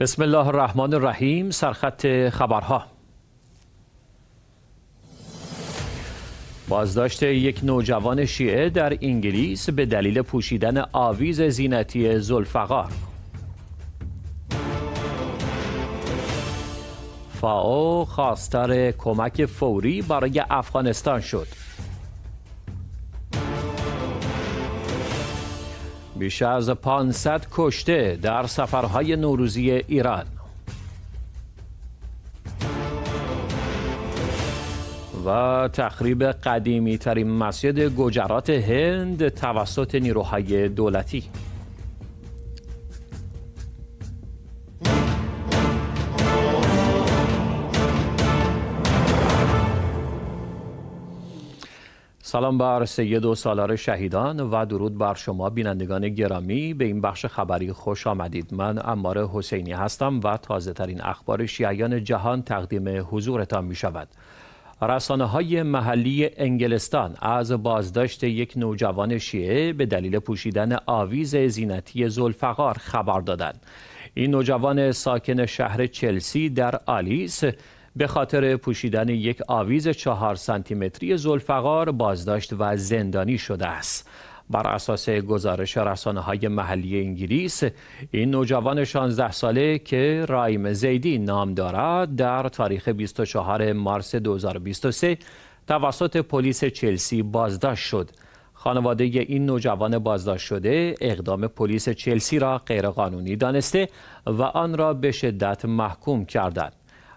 بسم الله الرحمن الرحیم سرخط خبرها بازداشت یک نوجوان شیعه در انگلیس به دلیل پوشیدن آویز زینتی زلفقار فاو خواستار کمک فوری برای افغانستان شد بیش از 500 کشته در سفرهای نوروزی ایران و تخریب قدیمی ترین مسجد گجرات هند توسط نیروهای دولتی سلام بر سید و سالار شهیدان و درود بر شما بینندگان گرامی به این بخش خبری خوش آمدید من امار حسینی هستم و تازه ترین اخبار شیعیان جهان تقدیم حضورتان می شود رسانه های محلی انگلستان از بازداشت یک نوجوان شیعه به دلیل پوشیدن آویز زینتی زلفقار خبر دادند این نوجوان ساکن شهر چلسی در آلیس به خاطر پوشیدن یک آویز چهار سانتیمتری زلفقار بازداشت و زندانی شده است. بر اساس گزارش رسانه های محلی انگلیس این نوجوان 16 ساله که رایم زیدی نام دارد در تاریخ 24 مارس 2023 توسط پلیس چلسی بازداشت شد خانواده این نوجوان بازداشت شده اقدام پلیس چلسی را غیرقانونی دانسته و آن را به شدت محکوم کردند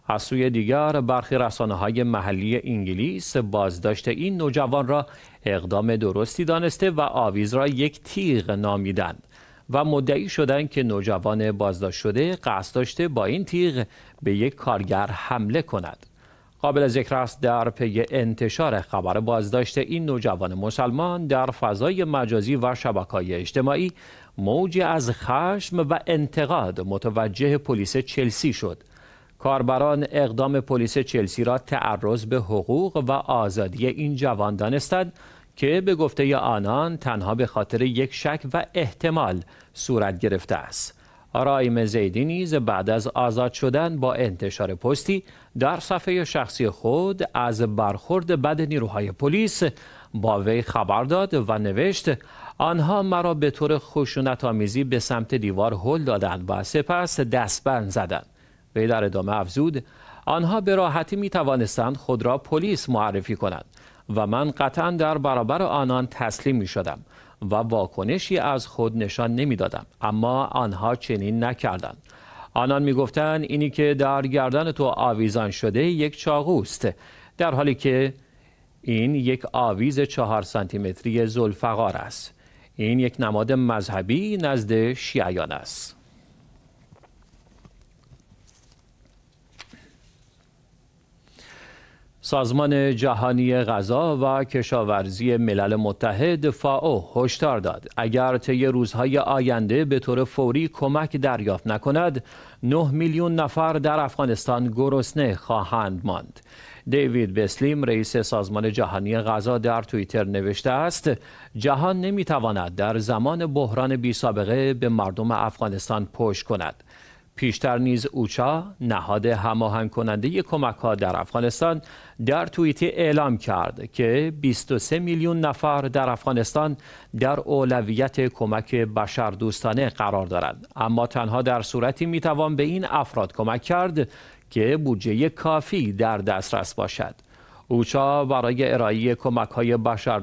از سوی دیگر برخی رسانه های محلی انگلیس بازداشت این نوجوان را اقدام درستی دانسته و آویز را یک تیغ نامیدند و مدعی شدند که نوجوان بازداشت شده قصد داشته با این تیغ به یک کارگر حمله کند قابل ذکر است در پی انتشار خبر بازداشت این نوجوان مسلمان در فضای مجازی و شبکه‌های اجتماعی موجی از خشم و انتقاد متوجه پلیس چلسی شد کاربران اقدام پلیس چلسی را تعرض به حقوق و آزادی این جوان دانستند که به گفته آنان تنها به خاطر یک شک و احتمال صورت گرفته است. رایم زیدی نیز بعد از آزاد شدن با انتشار پستی در صفحه شخصی خود از برخورد بد نیروهای پلیس با وی خبر داد و نوشت آنها مرا به طور خشونت آمیزی به سمت دیوار هل دادند و سپس دستبند زدند وی در ادامه افزود آنها به راحتی می توانستند خود را پلیس معرفی کنند و من قطعا در برابر آنان تسلیم می شدم و واکنشی از خود نشان نمی دادم. اما آنها چنین نکردند آنان می گفتند اینی که در گردن تو آویزان شده یک چاقوست در حالی که این یک آویز چهار سانتیمتری زلفقار است این یک نماد مذهبی نزد شیعیان است سازمان جهانی غذا و کشاورزی ملل متحد فاو هشدار داد اگر طی روزهای آینده به طور فوری کمک دریافت نکند 9 میلیون نفر در افغانستان گرسنه خواهند ماند دیوید بسلیم رئیس سازمان جهانی غذا در توییتر نوشته است جهان نمیتواند در زمان بحران بی سابقه به مردم افغانستان پشت کند پیشتر نیز اوچا نهاد هماهنگ کننده کمک ها در افغانستان در توییت اعلام کرد که 23 میلیون نفر در افغانستان در اولویت کمک دوستانه قرار دارند اما تنها در صورتی میتوان به این افراد کمک کرد که بودجه کافی در دسترس باشد اوچا برای ارائه کمک های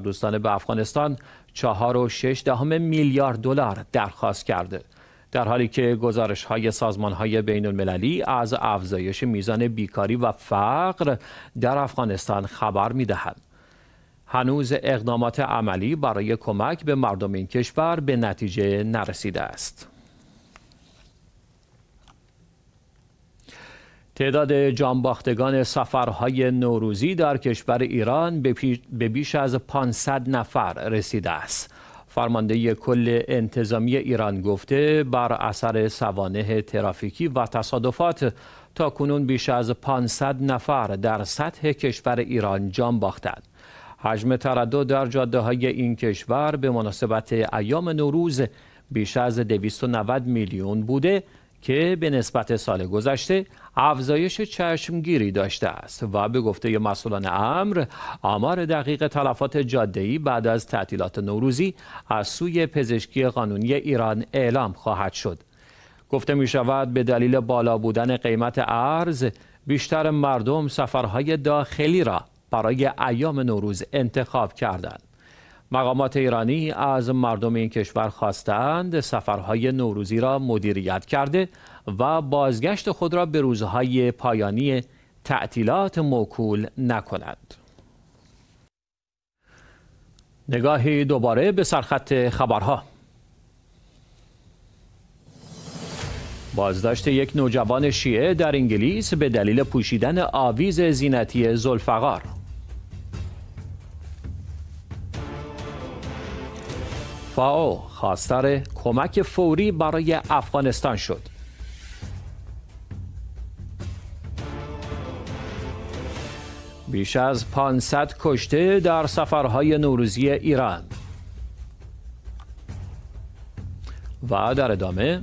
دوستانه به افغانستان 4.6 میلیارد دلار درخواست کرده در حالی که گزارش های سازمان های بین المللی از افزایش میزان بیکاری و فقر در افغانستان خبر می هنوز اقدامات عملی برای کمک به مردم این کشور به نتیجه نرسیده است. تعداد جانباختگان سفرهای نوروزی در کشور ایران به بیش از 500 نفر رسیده است. فرمانده کل انتظامی ایران گفته بر اثر سوانه ترافیکی و تصادفات تا کنون بیش از 500 نفر در سطح کشور ایران جان باختند. حجم تردد در جاده های این کشور به مناسبت ایام نوروز بیش از 290 میلیون بوده که به نسبت سال گذشته افزایش چشمگیری داشته است و به گفته مسئولان امر آمار دقیق تلفات ای بعد از تعطیلات نوروزی از سوی پزشکی قانونی ایران اعلام خواهد شد گفته می شود به دلیل بالا بودن قیمت ارز بیشتر مردم سفرهای داخلی را برای ایام نوروز انتخاب کردند مقامات ایرانی از مردم این کشور خواستند سفرهای نوروزی را مدیریت کرده و بازگشت خود را به روزهای پایانی تعطیلات موکول نکند. نگاهی دوباره به سرخط خبرها بازداشت یک نوجوان شیعه در انگلیس به دلیل پوشیدن آویز زینتی زلفقار فاو خواستار کمک فوری برای افغانستان شد. بیش از 500 کشته در سفرهای نوروزی ایران و در ادامه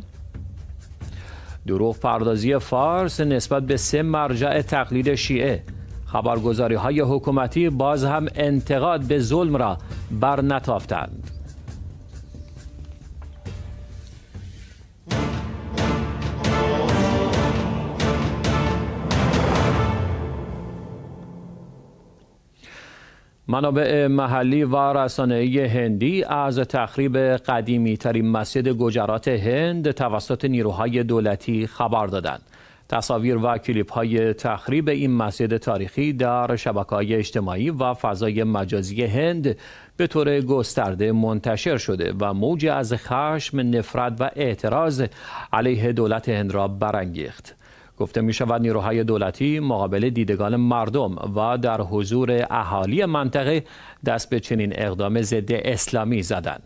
دروغ پردازی فارس نسبت به سه مرجع تقلید شیعه خبرگزاری های حکومتی باز هم انتقاد به ظلم را برنتافتند. منابع محلی و رسانه‌ای هندی از تخریب قدیمی ترین مسجد گجرات هند توسط نیروهای دولتی خبر دادند. تصاویر و کلیپ های تخریب این مسجد تاریخی در شبکه های اجتماعی و فضای مجازی هند به طور گسترده منتشر شده و موج از خشم، نفرت و اعتراض علیه دولت هند را برانگیخت. گفته می شود نیروهای دولتی مقابل دیدگان مردم و در حضور اهالی منطقه دست به چنین اقدام ضد اسلامی زدند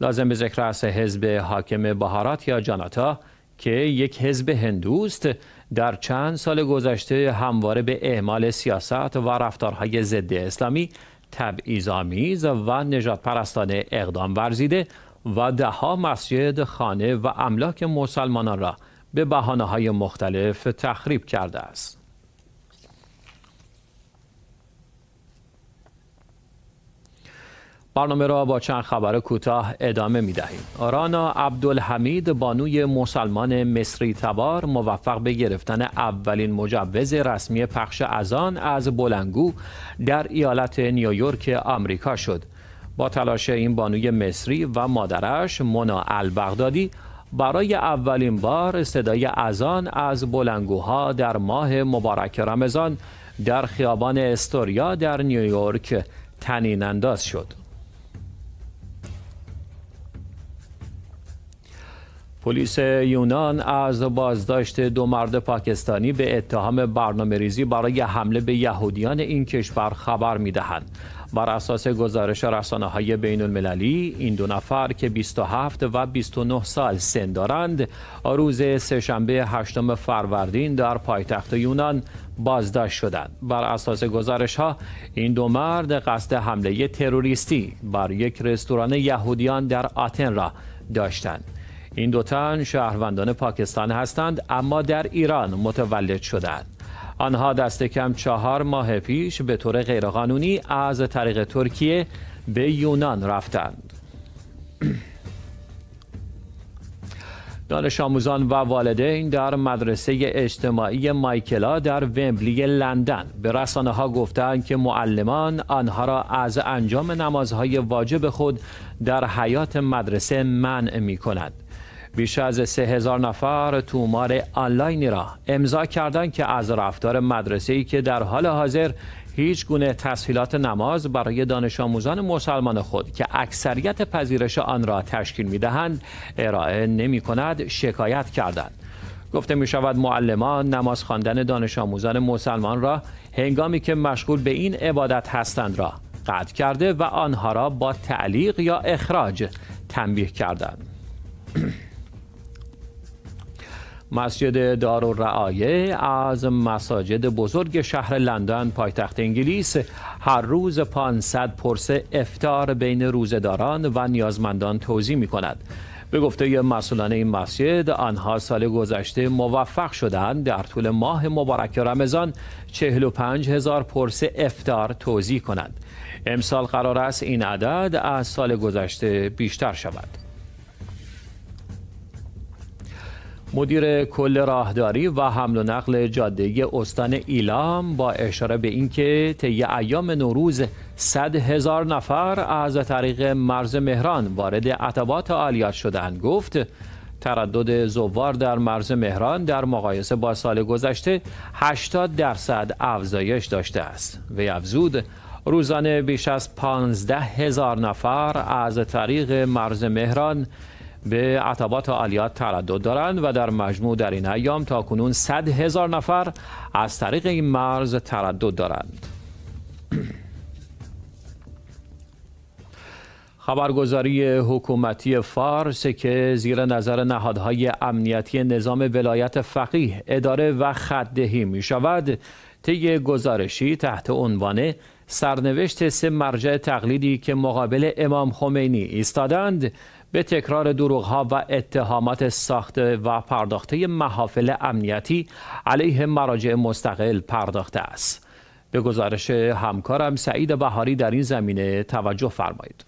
لازم به ذکر است حزب حاکم بهارات یا جاناتا که یک حزب هندوست در چند سال گذشته همواره به اعمال سیاست و رفتارهای ضد اسلامی تبعیض‌آمیز و نجات پرستانه اقدام ورزیده و دهها مسجد، خانه و املاک مسلمانان را به بحانه های مختلف تخریب کرده است. برنامه را با چند خبر کوتاه ادامه می دهیم. رانا عبدالحمید بانوی مسلمان مصری تبار موفق به گرفتن اولین مجوز رسمی پخش ازان از بلنگو در ایالت نیویورک آمریکا شد. با تلاش این بانوی مصری و مادرش مونا البغدادی برای اولین بار صدای اذان از بلنگوها در ماه مبارک رمضان در خیابان استوریا در نیویورک تنین انداز شد. پلیس یونان از بازداشت دو مرد پاکستانی به اتهام برنامه ریزی برای حمله به یهودیان این کشور خبر میدهند بر اساس گزارش رسانه های بین المللی این دو نفر که 27 و 29 سال سن دارند روز سهشنبه هشتم فروردین در پایتخت یونان بازداشت شدند بر اساس گزارش ها این دو مرد قصد حمله تروریستی بر یک رستوران یهودیان در آتن را داشتند این دو تن شهروندان پاکستان هستند اما در ایران متولد شدند آنها دست کم چهار ماه پیش به طور غیرقانونی از طریق ترکیه به یونان رفتند دانش آموزان و والدین در مدرسه اجتماعی مایکلا در ومبلی لندن به رسانه ها گفتند که معلمان آنها را از انجام نمازهای واجب خود در حیات مدرسه منع می کند. بیش از سه هزار نفر تومار آنلاینی را امضا کردند که از رفتار ای که در حال حاضر هیچ گونه تسهیلات نماز برای دانش آموزان مسلمان خود که اکثریت پذیرش آن را تشکیل می دهند ارائه نمی کند شکایت کردند. گفته می شود معلمان نماز خواندن دانش آموزان مسلمان را هنگامی که مشغول به این عبادت هستند را قطع کرده و آنها را با تعلیق یا اخراج تنبیه کردند. مسجد رعایه از مساجد بزرگ شهر لندن پایتخت انگلیس هر روز 500 پرس افتار بین روزداران و نیازمندان توضیح می کند. به گفته مسئولان این مسجد آنها سال گذشته موفق شدند در طول ماه مبارک رمضان 45 هزار پرسه افتار توضیح کنند امسال قرار است این عدد از سال گذشته بیشتر شود مدیر کل راهداری و حمل و نقل جاده استان ایلام با اشاره به اینکه طی ایام نوروز 100 هزار نفر از طریق مرز مهران وارد عتبات عالیات شدند گفت تردد زوار در مرز مهران در مقایسه با سال گذشته 80 درصد افزایش داشته است و افزود روزانه بیش از 15 هزار نفر از طریق مرز مهران به عتبات عالیات تردد دارند و در مجموع در این ایام تا کنون صد هزار نفر از طریق این مرز تردد دارند خبرگزاری حکومتی فارس که زیر نظر نهادهای امنیتی نظام ولایت فقیه اداره و خدهی می شود طی گزارشی تحت عنوان سرنوشت سه مرجع تقلیدی که مقابل امام خمینی ایستادند به تکرار دروغها و اتهامات ساخته و پرداخته محافل امنیتی علیه مراجع مستقل پرداخته است. به گزارش همکارم سعید بهاری در این زمینه توجه فرمایید.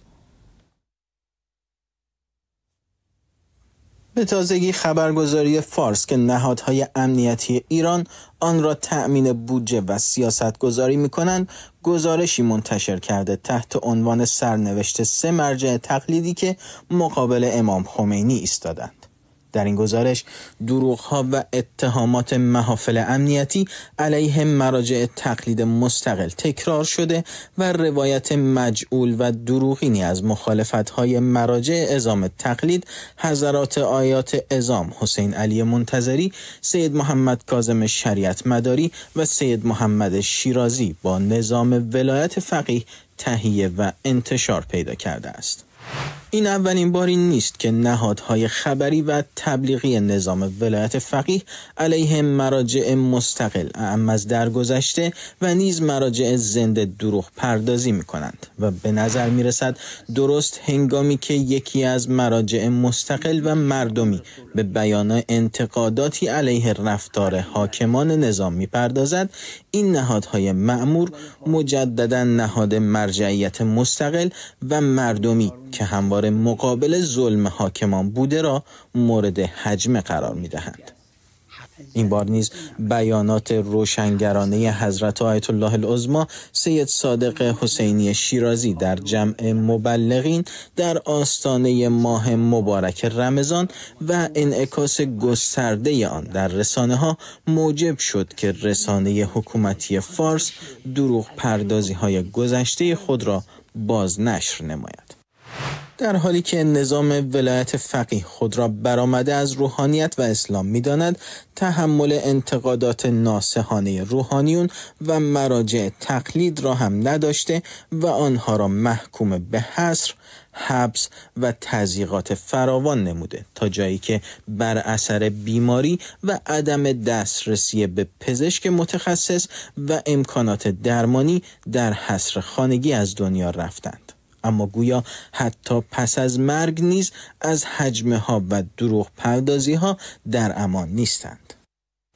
به تازگی خبرگزاری فارس که نهادهای امنیتی ایران آن را تأمین بودجه و سیاست گذاری می کنند گزارشی منتشر کرده تحت عنوان سرنوشت سه مرجع تقلیدی که مقابل امام خمینی ایستادند. در این گزارش دروغ ها و اتهامات محافل امنیتی علیه مراجع تقلید مستقل تکرار شده و روایت مجعول و دروغینی از مخالفت های مراجع ازام تقلید حضرات آیات ازام حسین علی منتظری سید محمد کازم شریعت مداری و سید محمد شیرازی با نظام ولایت فقیه تهیه و انتشار پیدا کرده است. این اولین باری نیست که نهادهای خبری و تبلیغی نظام ولایت فقیه علیه مراجع مستقل اعم از درگذشته و نیز مراجع زنده دروغ پردازی می کنند و به نظر می رسد درست هنگامی که یکی از مراجع مستقل و مردمی به بیان انتقاداتی علیه رفتار حاکمان نظام می پردازد این نهادهای معمور مجددا نهاد مرجعیت مستقل و مردمی که همواره مقابل ظلم حاکمان بوده را مورد حجم قرار می دهند. این بار نیز بیانات روشنگرانه حضرت آیت الله العظما سید صادق حسینی شیرازی در جمع مبلغین در آستانه ماه مبارک رمضان و انعکاس گسترده آن در رسانه ها موجب شد که رسانه حکومتی فارس دروغ پردازی های گذشته خود را باز نشر نماید. در حالی که نظام ولایت فقیه خود را برآمده از روحانیت و اسلام میداند تحمل انتقادات ناسحانه روحانیون و مراجع تقلید را هم نداشته و آنها را محکوم به حصر حبس و تزیقات فراوان نموده تا جایی که بر اثر بیماری و عدم دسترسی به پزشک متخصص و امکانات درمانی در حصر خانگی از دنیا رفتند. اما گویا حتی پس از مرگ نیز از حجمه ها و دروغ پردازی ها در امان نیستند.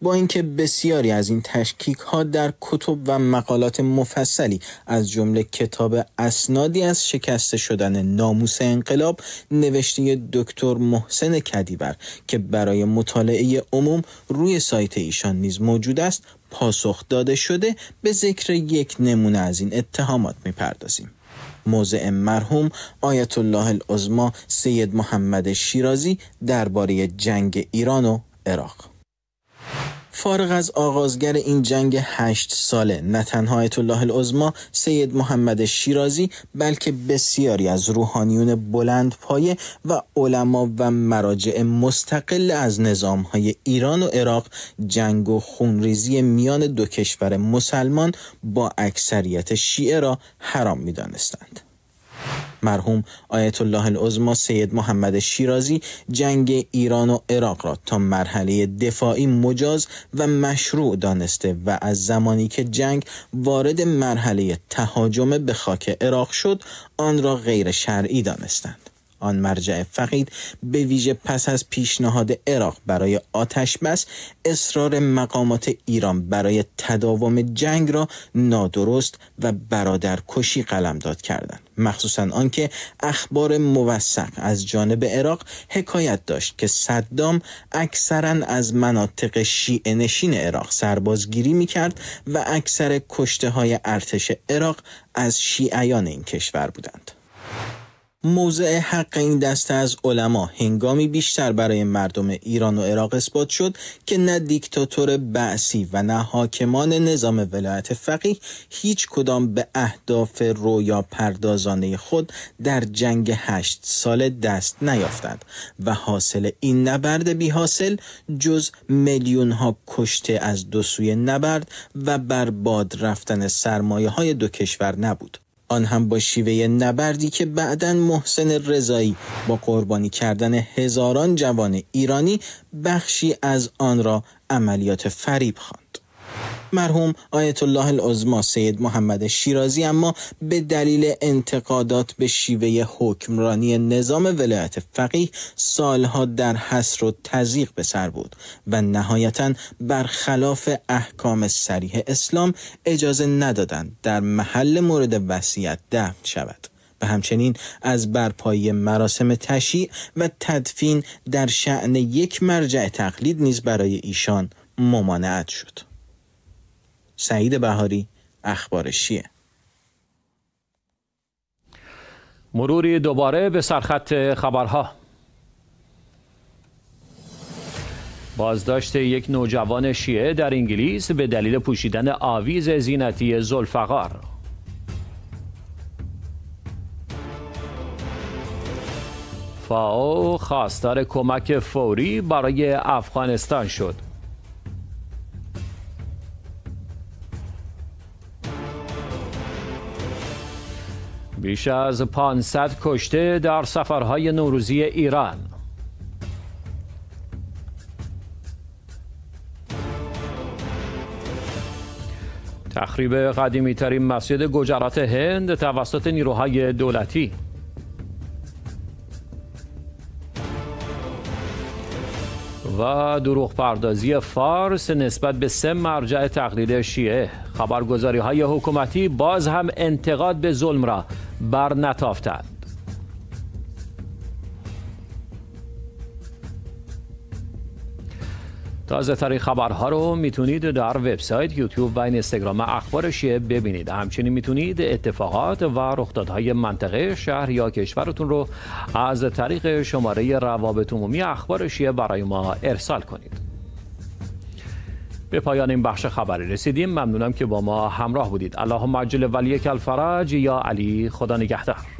با اینکه بسیاری از این تشکیک ها در کتب و مقالات مفصلی از جمله کتاب اسنادی از شکست شدن ناموس انقلاب نوشته دکتر محسن کدیبر که برای مطالعه عموم روی سایت ایشان نیز موجود است پاسخ داده شده به ذکر یک نمونه از این اتهامات میپردازیم موضع مرحوم آیت الله العظما سید محمد شیرازی درباره جنگ ایران و عراق فارغ از آغازگر این جنگ هشت ساله نه تنها الله العظما سید محمد شیرازی بلکه بسیاری از روحانیون بلند پایه و علما و مراجع مستقل از نظام های ایران و عراق جنگ و خونریزی میان دو کشور مسلمان با اکثریت شیعه را حرام می دانستند. مرحوم آیت الله العظما سید محمد شیرازی جنگ ایران و عراق را تا مرحله دفاعی مجاز و مشروع دانسته و از زمانی که جنگ وارد مرحله تهاجم به خاک عراق شد آن را غیر شرعی دانستند آن مرجع فقید به ویژه پس از پیشنهاد عراق برای آتش بس اصرار مقامات ایران برای تداوم جنگ را نادرست و برادر قلم داد کردند مخصوصا آنکه اخبار موثق از جانب عراق حکایت داشت که صدام اکثرا از مناطق شیعه نشین عراق سربازگیری میکرد و اکثر کشته های ارتش عراق از شیعیان این کشور بودند موضع حق این دسته از علما هنگامی بیشتر برای مردم ایران و عراق اثبات شد که نه دیکتاتور بعثی و نه حاکمان نظام ولایت فقیه هیچ کدام به اهداف رویا پردازانه خود در جنگ هشت سال دست نیافتند و حاصل این نبرد بی حاصل جز میلیون ها کشته از دو سوی نبرد و باد رفتن سرمایه های دو کشور نبود. آن هم با شیوه نبردی که بعدا محسن رضایی با قربانی کردن هزاران جوان ایرانی بخشی از آن را عملیات فریب خواند مرحوم آیت الله العظما سید محمد شیرازی اما به دلیل انتقادات به شیوه حکمرانی نظام ولایت فقیه سالها در حصر و تزیق به سر بود و نهایتا برخلاف احکام سریح اسلام اجازه ندادند در محل مورد وصیت دفن شود و همچنین از برپایی مراسم تشیع و تدفین در شعن یک مرجع تقلید نیز برای ایشان ممانعت شد سعید بهاری اخبار شیعه مروری دوباره به سرخط خبرها بازداشت یک نوجوان شیعه در انگلیس به دلیل پوشیدن آویز زینتی زلفقار فاو خواستار کمک فوری برای افغانستان شد بیش از 500 کشته در سفرهای نوروزی ایران تخریب قدیمی ترین مسجد گجرات هند توسط نیروهای دولتی و دروغ پردازی فارس نسبت به سه مرجع تقلید شیعه خبرگزاری های حکومتی باز هم انتقاد به ظلم را برنتافتند تازه ترین خبرها رو میتونید در وبسایت یوتیوب و اینستاگرام اخبار شیعه ببینید همچنین میتونید اتفاقات و رخدادهای منطقه شهر یا کشورتون رو از طریق شماره روابط عمومی اخبار شیعه برای ما ارسال کنید به پایان این بخش خبری رسیدیم ممنونم که با ما همراه بودید اللهم عجل ولی الفرج یا علی خدا نگهدار